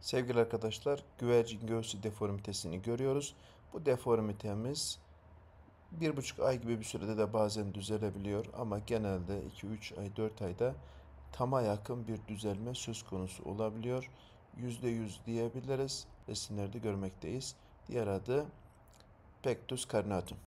Sevgili arkadaşlar güvercin göğsü deformitesini görüyoruz. Bu deformitemiz 1,5 ay gibi bir sürede de bazen düzelebiliyor ama genelde 2-3 ay 4 ayda tama yakın bir düzelme söz konusu olabiliyor. %100 diyebiliriz. Resimlerde görmekteyiz. Diğer adı Pectus carnatum.